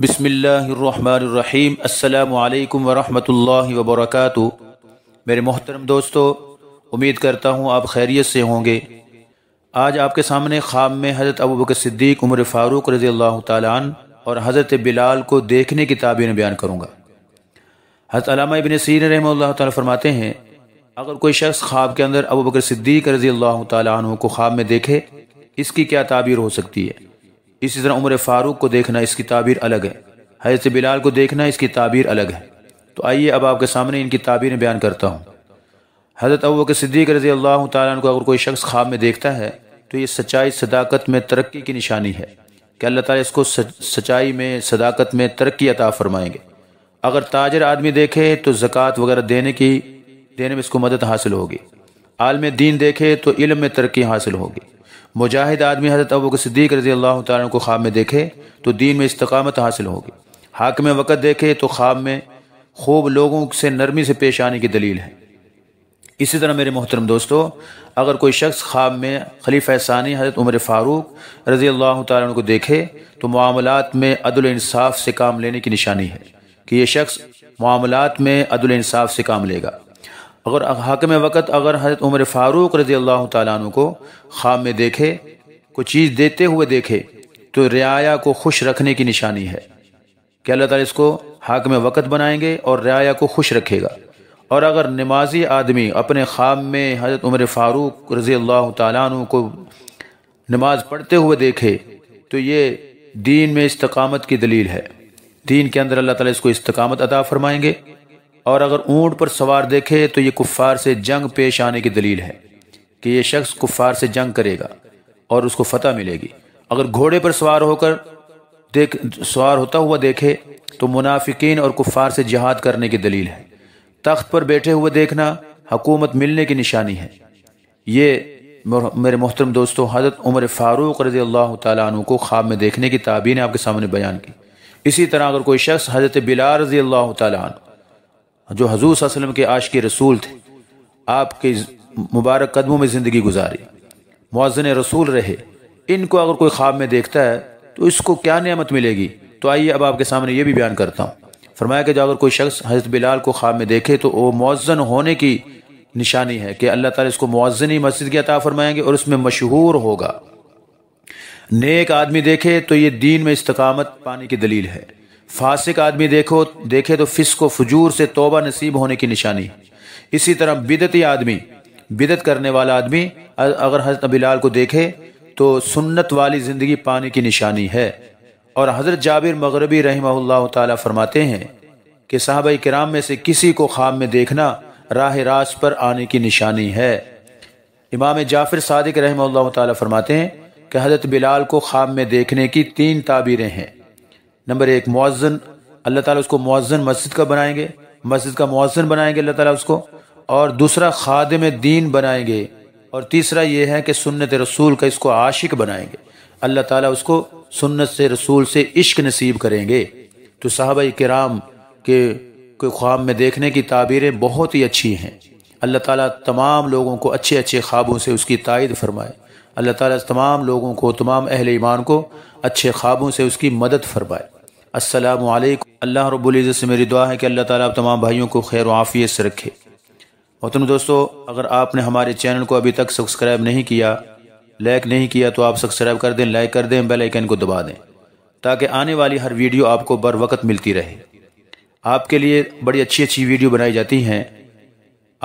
बिसमीम् अल्लाम वरहमल वबरक मेरे मोहतरम दोस्तों उम्मीद करता हूँ आप खैरियत से होंगे आज आपके सामने ख्वाब में हज़रत अबू बकर सिद्दीक उमर फ़ारूक रज़ी अल्लाह तालान और हज़रत बिलाल को देखने की ताबीन बयान करूँगा हज़रत इबन सीन रहम फरमाते हैं अगर कोई शख्स ख्वाब के अंदर अबू बकर सिद्दीक रज़ी अल्लाह तु को ख्वाब में देखे इसकी क्या ताबीर हो सकती है इसी तरह उम्र फारूक को देखना इसकी ताबीर अलग है हजरत बिलाल को देखना इसकी ताबीर अलग है तो आइए अब आपके सामने इनकी ताबीरें बयान करता हूँ हज़रत अब के सिद्दीक रजी अल्लाह तक को अगर कोई शख्स ख्वाब में देखता है तो ये सच्चाई सदाकत में तरक्की की निशानी है कि अल्लाह ताली इसको सच्चाई में सदाकत में तरक्की अता फरमाएंगे अगर ताजर आदमी देखे तो ज़क़़त वगैरह देने की देने में इसको मदद हासिल होगी आलम दीन देखे तो इल्म में तरक्की हासिल होगी मुजाहिद आदमी हज़रत अबू सिद्दीक रजी अल्लाह तन को ख्वाब में देखे तो दीन में इस्तकामत हासिल होगी हाक में वक़्त देखे तो ख्वाब में खूब लोगों से नरमी से पेश आने की दलील है इसी तरह मेरे मोहतरम दोस्तों अगर कोई शख्स ख्वाब में खलीफा सानी हज़रत उमर फ़ारूक रज़ी अल्लाह तन को देखे तो मामलात में अदल इंसाफ से काम लेने की निशानी है कि यह शख्स मामलात में अदल इंसाफ से काम लेगा अगर हाकम वक़्त अगर हजरत उमर फ़ारूक रज़ी अल्लाह तु को ख़्वाब में देखे कोई चीज़ देते हुए देखे तो रियाया को खुश रखने की निशानी है कि अल्लाह ताला इसको हाकम वक़्त बनाएंगे और रियाया को खुश रखेगा और अगर नमाजी आदमी अपने ख्वाब में हजरत उमर फ़ारूक रज़ी अल्लाह तु को नमाज पढ़ते हुए देखे तो ये दीन में इस्तकामत की दलील है दीन के अंदर अल्लाह ताला इसको इस्तकामत अदा फरमाएंगे और अगर ऊंट पर सवार देखे तो ये कुफ़ार से जंग पेश आने की दलील है कि यह शख्स कुफ़ार से जंग करेगा और उसको फतह मिलेगी अगर घोड़े पर सवार होकर देख सवार होता हुआ देखे तो मुनाफिकीन और कुफ़ार से जहाद करने की दलील है तख्त पर बैठे हुए देखना हकूमत मिलने की निशानी है ये मेरे मोहतरम दोस्तों हजरत उमर फ़ारूक रजी अल्लाह तु को ख्वाब में देखने की ताबी ने आपके सामने बयान की इसी तरह अगर कोई शख्स हजरत बिलाल रजी अल्लाह तु जो हजूर वसलम के आश के रसूल थे आपके मुबारक कदमों में ज़िंदगी गुजारी मुआजन रसूल रहे इनको अगर कोई ख्वाब में देखता है तो इसको क्या नियमत मिलेगी तो आइए अब आपके सामने ये भी बयान करता हूँ फरमाया कि जो अगर कोई शख्स हजरत बिलाल को ख्वाब में देखे तो वो मौजन होने की निशानी है कि अल्लाह ताला इसको ही मस्जिद की अता फरमाएंगे और इसमें मशहूर होगा नेक आदमी देखे तो ये दीन में इस्तकामत पाने की दलील है फासिक आदमी देखो देखे तो फिसको फजूर से तोबा नसीब होने की निशानी इसी तरह बिदती आदमी बिदत करने वाला आदमी अगर हजरत बिलाल को देखे तो सुन्नत वाली ज़िंदगी पाने की निशानी है और हज़रत जाबिर मगरबी रही फरमाते हैं कि साहब कराम में से किसी को ख्वाब में देखना राह रास पर आने की निशानी है इमाम जाफिर सदक रही फरमाते हैं कि हज़रत बिलाल को ख्वाब में देखने की तीन ताबीरें हैं नंबर एक मुआजन अल्लाह ताला उसको मुआजन मस्जिद का बनाएंगे मस्जिद का मुआजन बनाएंगे अल्लाह ताला उसको और दूसरा खादम दीन बनाएंगे और तीसरा ये है कि सुन्नत रसूल का इसको आशिक बनाएंगे अल्लाह ताला उसको सुन्नत से रसूल से इश्क नसीब करेंगे तो साहब कराम के के ख्वाब में देखने की ताबीरें बहुत ही अच्छी हैं अल्लाह ताला तमाम लोगों को अच्छे अच्छे ख्वाबों से उसकी तायद फरमाए अल्लाह ताला तमाम लोगों को तमाम अहल ईमान को अच्छे ख्वाबों से उसकी मदद फरमाए असलकम अल्लाह रब्ज़त से मेरी दुआ है कि अल्लाह ताला तमाम भाइयों को खैर आफियत से रखे मोहतरम दोस्तों अगर आपने हमारे चैनल को अभी तक सब्सक्राइब नहीं किया लाइक नहीं किया तो आप सब्सक्राइब कर दें लाइक कर दें बेल आइकन को दबा दें ताकि आने वाली हर वीडियो आपको बर वक्त मिलती रहे आपके लिए बड़ी अच्छी अच्छी वीडियो बनाई जाती हैं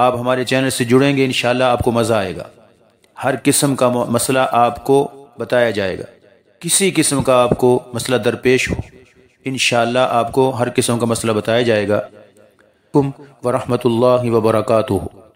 आप हमारे चैनल से जुड़ेंगे इन आपको मज़ा आएगा हर किस्म का मसला आपको बताया जाएगा किसी किस्म का आपको मसला दरपेश हो इन आपको हर किस्म का मसला बताया जाएगा तुम वरहमत ला